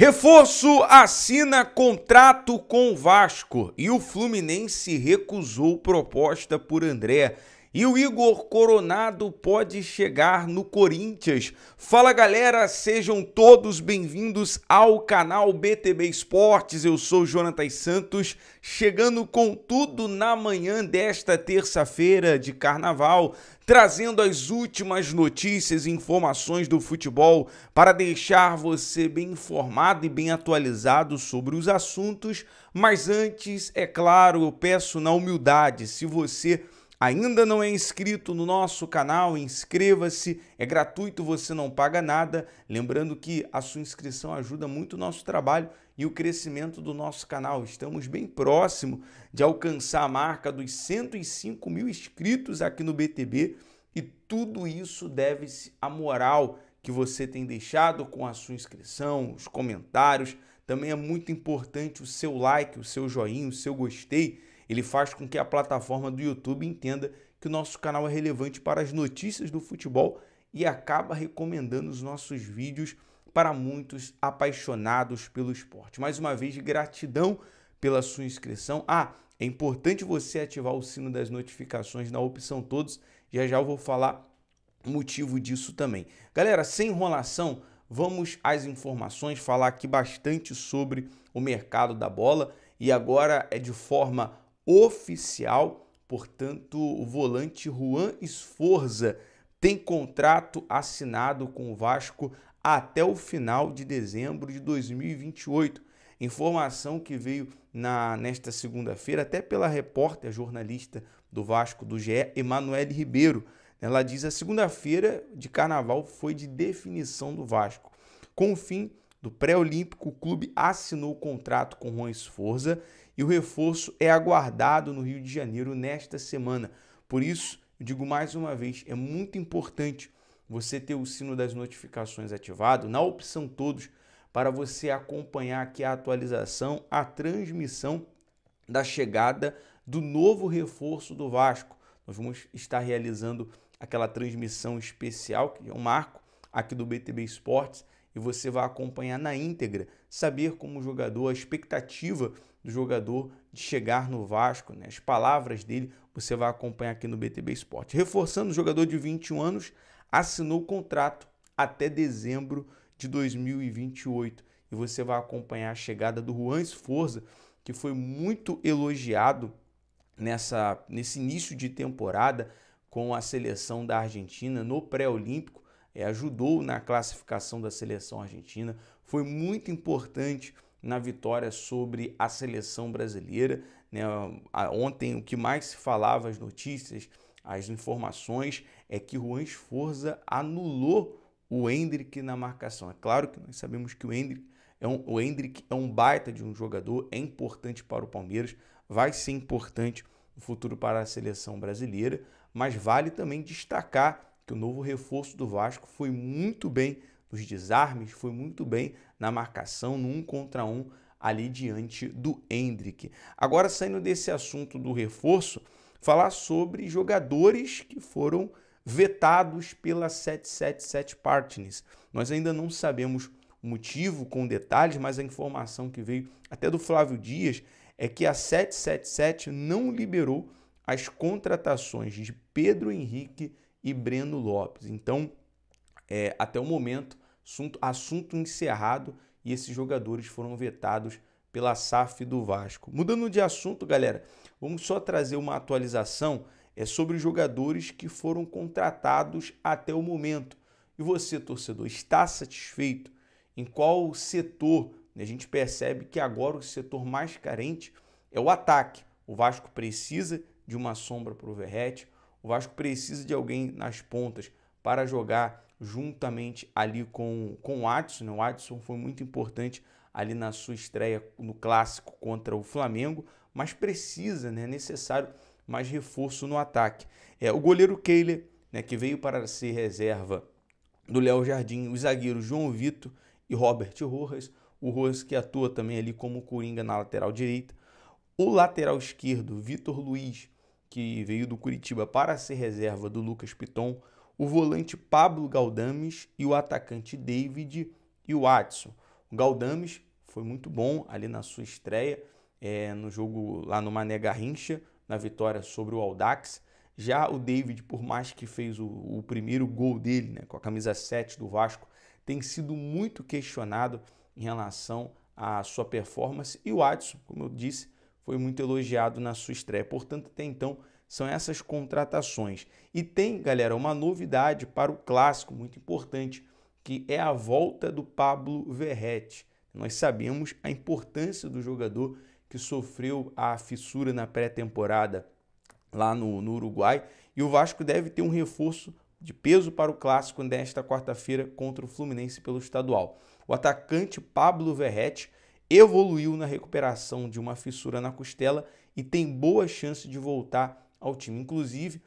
Reforço assina contrato com o Vasco e o Fluminense recusou proposta por André. E o Igor Coronado pode chegar no Corinthians. Fala galera, sejam todos bem-vindos ao canal BTB Esportes. Eu sou Jonatas Santos, chegando com tudo na manhã desta terça-feira de carnaval, trazendo as últimas notícias e informações do futebol para deixar você bem informado e bem atualizado sobre os assuntos. Mas antes, é claro, eu peço na humildade, se você ainda não é inscrito no nosso canal, inscreva-se, é gratuito, você não paga nada. Lembrando que a sua inscrição ajuda muito o nosso trabalho e o crescimento do nosso canal. Estamos bem próximo de alcançar a marca dos 105 mil inscritos aqui no BTB e tudo isso deve-se à moral que você tem deixado com a sua inscrição, os comentários. Também é muito importante o seu like, o seu joinha, o seu gostei ele faz com que a plataforma do YouTube entenda que o nosso canal é relevante para as notícias do futebol e acaba recomendando os nossos vídeos para muitos apaixonados pelo esporte. Mais uma vez, gratidão pela sua inscrição. Ah, é importante você ativar o sino das notificações na opção todos. Já já eu vou falar o motivo disso também. Galera, sem enrolação, vamos às informações, falar aqui bastante sobre o mercado da bola e agora é de forma oficial. Portanto, o volante Juan Esforza tem contrato assinado com o Vasco até o final de dezembro de 2028. Informação que veio na, nesta segunda-feira até pela repórter jornalista do Vasco do GE, Emanuele Ribeiro. Ela diz a segunda-feira de carnaval foi de definição do Vasco. Com o fim do pré-olímpico, o clube assinou o contrato com Juan Esforza e o reforço é aguardado no Rio de Janeiro nesta semana. Por isso, digo mais uma vez, é muito importante você ter o sino das notificações ativado na opção todos para você acompanhar aqui a atualização, a transmissão da chegada do novo reforço do Vasco. Nós vamos estar realizando aquela transmissão especial, que é um marco aqui do BTB Esportes, e você vai acompanhar na íntegra, saber como o jogador, a expectativa do jogador de chegar no Vasco, né? as palavras dele você vai acompanhar aqui no BTB Esporte. Reforçando, o jogador de 21 anos assinou o contrato até dezembro de 2028 e você vai acompanhar a chegada do Juan Esforza, que foi muito elogiado nessa, nesse início de temporada com a seleção da Argentina no pré-olímpico, é, ajudou na classificação da seleção argentina, foi muito importante na vitória sobre a seleção brasileira. Né? Ontem o que mais se falava, as notícias, as informações, é que Juan Esforza anulou o Hendrick na marcação. É claro que nós sabemos que o Hendrick é um, o Hendrick é um baita de um jogador, é importante para o Palmeiras, vai ser importante no futuro para a seleção brasileira, mas vale também destacar que o novo reforço do Vasco foi muito bem dos desarmes, foi muito bem na marcação, no um contra um ali diante do Hendrick. Agora, saindo desse assunto do reforço, falar sobre jogadores que foram vetados pela 777 Partners. Nós ainda não sabemos o motivo com detalhes, mas a informação que veio até do Flávio Dias é que a 777 não liberou as contratações de Pedro Henrique e Breno Lopes. Então, é, até o momento, Assunto, assunto encerrado e esses jogadores foram vetados pela SAF do Vasco. Mudando de assunto, galera, vamos só trazer uma atualização é sobre os jogadores que foram contratados até o momento. E você, torcedor, está satisfeito? Em qual setor? A gente percebe que agora o setor mais carente é o ataque. O Vasco precisa de uma sombra para o Verrete, o Vasco precisa de alguém nas pontas para jogar juntamente ali com, com o Adson. Né? O Adson foi muito importante ali na sua estreia no clássico contra o Flamengo, mas precisa, né? é necessário mais reforço no ataque. É, o goleiro Keiler, né, que veio para ser reserva do Léo Jardim, os zagueiros João Vitor e Robert Rojas, o Rojas que atua também ali como coringa na lateral direita. O lateral esquerdo, Vitor Luiz, que veio do Curitiba para ser reserva do Lucas Piton o volante Pablo Galdames e o atacante David e o Watson. O Galdames foi muito bom ali na sua estreia, é, no jogo lá no Mané Garrincha, na vitória sobre o Aldax. Já o David, por mais que fez o, o primeiro gol dele, né, com a camisa 7 do Vasco, tem sido muito questionado em relação à sua performance. E o Watson, como eu disse, foi muito elogiado na sua estreia. Portanto, até então, são essas contratações. E tem, galera, uma novidade para o clássico muito importante, que é a volta do Pablo Verrete. Nós sabemos a importância do jogador que sofreu a fissura na pré-temporada lá no, no, Uruguai. E o Vasco deve ter um reforço de peso para o clássico nesta quarta-feira contra o Fluminense pelo estadual. O atacante Pablo Verrete evoluiu na recuperação de uma fissura na costela e tem boa chance de voltar ao time. Inclusive,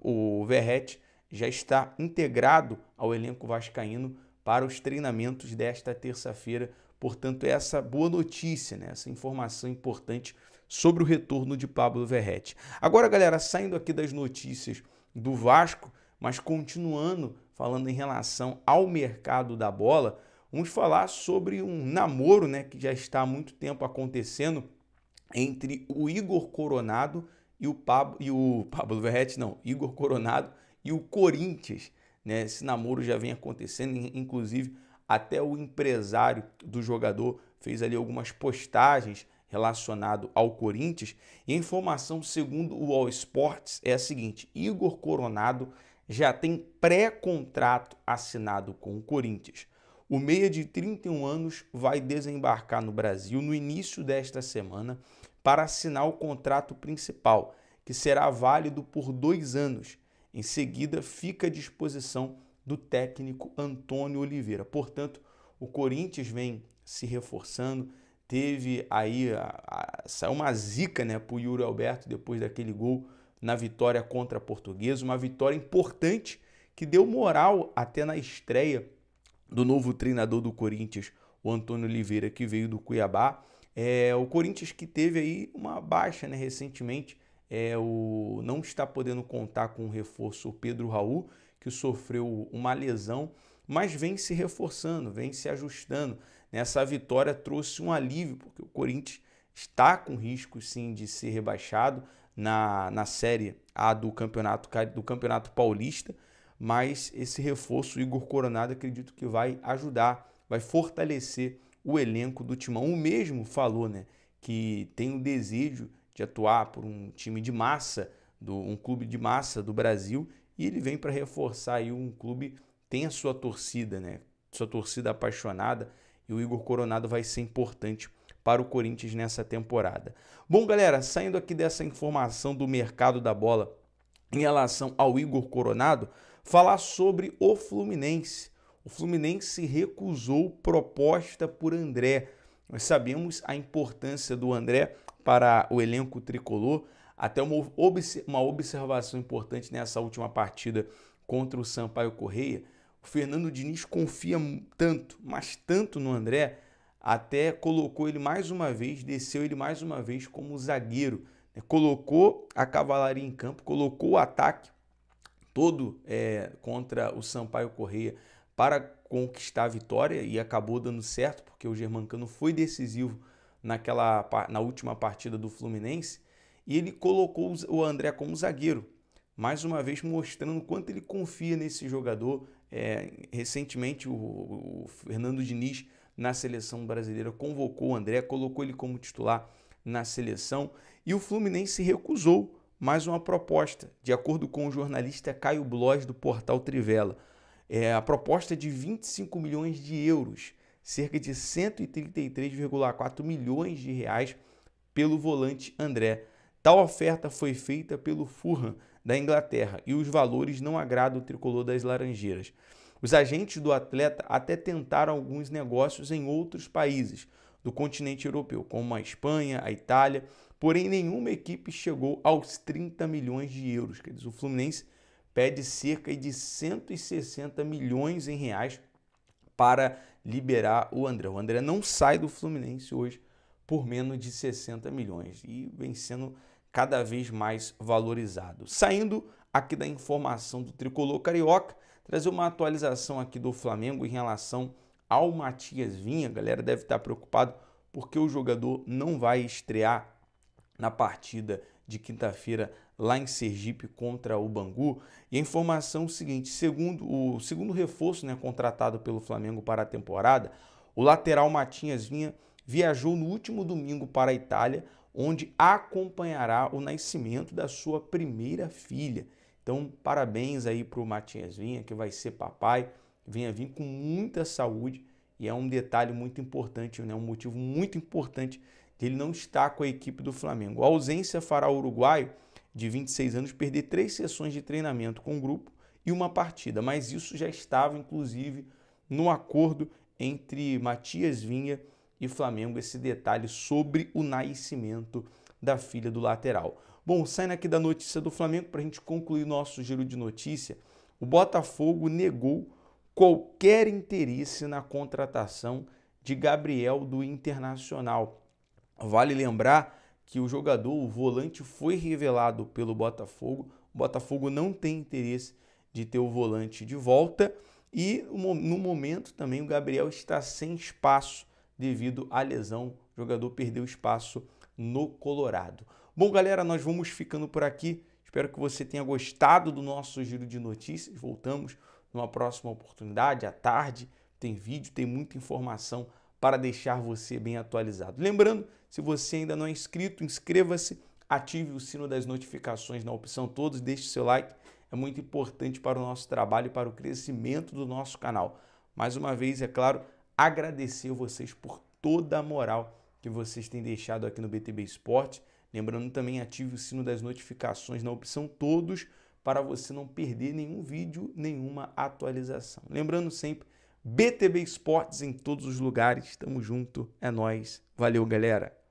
o Verrete já está integrado ao elenco vascaíno para os treinamentos desta terça-feira. Portanto, essa boa notícia, né? essa informação importante sobre o retorno de Pablo Verrete. Agora, galera, saindo aqui das notícias do Vasco, mas continuando falando em relação ao mercado da bola, vamos falar sobre um namoro né, que já está há muito tempo acontecendo entre o Igor Coronado e o Pablo, e o Pablo Verrete, não, Igor Coronado e o Corinthians. Né? Esse namoro já vem acontecendo, inclusive até o empresário do jogador fez ali algumas postagens relacionado ao Corinthians. E a informação, segundo o All Sports, é a seguinte: Igor Coronado já tem pré-contrato assinado com o Corinthians. O meia de 31 anos vai desembarcar no Brasil no início desta semana para assinar o contrato principal, que será válido por dois anos. Em seguida, fica à disposição do técnico Antônio Oliveira. Portanto, o Corinthians vem se reforçando. Teve aí a, a, uma zica né, para o Yuri Alberto depois daquele gol na vitória contra a Portuguesa. Uma vitória importante que deu moral até na estreia do novo treinador do Corinthians, o Antônio Oliveira, que veio do Cuiabá. É, o Corinthians que teve aí uma baixa né, recentemente, é, o, não está podendo contar com o reforço Pedro Raul, que sofreu uma lesão, mas vem se reforçando, vem se ajustando. Né. Essa vitória trouxe um alívio, porque o Corinthians está com risco sim de ser rebaixado na, na Série A do campeonato, do campeonato Paulista, mas esse reforço, Igor Coronado, acredito que vai ajudar, vai fortalecer o elenco do Timão. O mesmo falou, né, que tem o desejo de atuar por um time de massa, do, um clube de massa do Brasil, e ele vem para reforçar aí um clube tem a sua torcida, né? Sua torcida apaixonada e o Igor Coronado vai ser importante para o Corinthians nessa temporada. Bom, galera, saindo aqui dessa informação do mercado da bola em relação ao Igor Coronado, falar sobre o Fluminense. O Fluminense recusou proposta por André. Nós sabemos a importância do André para o elenco tricolor. Até uma, uma observação importante nessa última partida contra o Sampaio Correia. O Fernando Diniz confia tanto, mas tanto no André, até colocou ele mais uma vez, desceu ele mais uma vez como zagueiro. Né? Colocou a cavalaria em campo, colocou o ataque todo é, contra o Sampaio Correia para conquistar a vitória e acabou dando certo, porque o Germancano foi decisivo naquela, na última partida do Fluminense e ele colocou o André como zagueiro, mais uma vez mostrando quanto ele confia nesse jogador. É, recentemente, o, o, Fernando Diniz, na seleção brasileira, convocou o André, colocou ele como titular na seleção e o Fluminense recusou mais uma proposta, de acordo com o jornalista Caio Blois do portal Trivela. É, a proposta é de 25 milhões de euros, cerca de 133,4 milhões de reais pelo volante André. Tal oferta foi feita pelo Fulham da Inglaterra e os valores não agradam o tricolor das Laranjeiras. Os agentes do atleta até tentaram alguns negócios em outros países do continente europeu, como a Espanha, a Itália, porém nenhuma equipe chegou aos 30 milhões de euros. Quer dizer, o Fluminense pede cerca de 160 milhões em reais para liberar o André. O André não sai do Fluminense hoje por menos de 60 milhões e vem sendo cada vez mais valorizado. Saindo aqui da informação do tricolor carioca, trazer uma atualização aqui do Flamengo em relação ao Matias Vinha. A galera deve estar preocupado porque o jogador não vai estrear na partida de quinta-feira lá em Sergipe contra o Bangu. E a informação é o seguinte: segundo o segundo reforço né, contratado pelo Flamengo para a temporada, o lateral Matinhas Vinha viajou no último domingo para a Itália, onde acompanhará o nascimento da sua primeira filha. Então, parabéns aí para o Matinhas Vinha, que vai ser papai. Venha vir com muita saúde e é um detalhe muito importante, né? um motivo muito importante dele não estar com a equipe do Flamengo. A ausência fará o uruguaio de 26 anos perder três sessões de treinamento com o grupo e uma partida, mas isso já estava inclusive no acordo entre Matias Vinha e Flamengo esse detalhe sobre o nascimento da filha do lateral. Bom, saindo aqui da notícia do Flamengo para a gente concluir nosso giro de notícia, o Botafogo negou qualquer interesse na contratação de Gabriel do Internacional. Vale lembrar que o jogador, o volante, foi revelado pelo Botafogo. O Botafogo não tem interesse de ter o volante de volta. E no momento também o Gabriel está sem espaço devido à lesão. O jogador perdeu espaço no Colorado. Bom, galera, nós vamos ficando por aqui. Espero que você tenha gostado do nosso giro de notícias. Voltamos numa próxima oportunidade, à tarde. Tem vídeo, tem muita informação para deixar você bem atualizado. Lembrando, se você ainda não é inscrito, inscreva-se, ative o sino das notificações na opção todos, deixe seu like, é muito importante para o nosso trabalho e para o crescimento do nosso canal. Mais uma vez, é claro, agradecer vocês por toda a moral que vocês têm deixado aqui no BTB Esporte. Lembrando também, ative o sino das notificações na opção todos para você não perder nenhum vídeo, nenhuma atualização. Lembrando sempre BTB Esportes em todos os lugares. Tamo junto, é nós. Valeu, galera.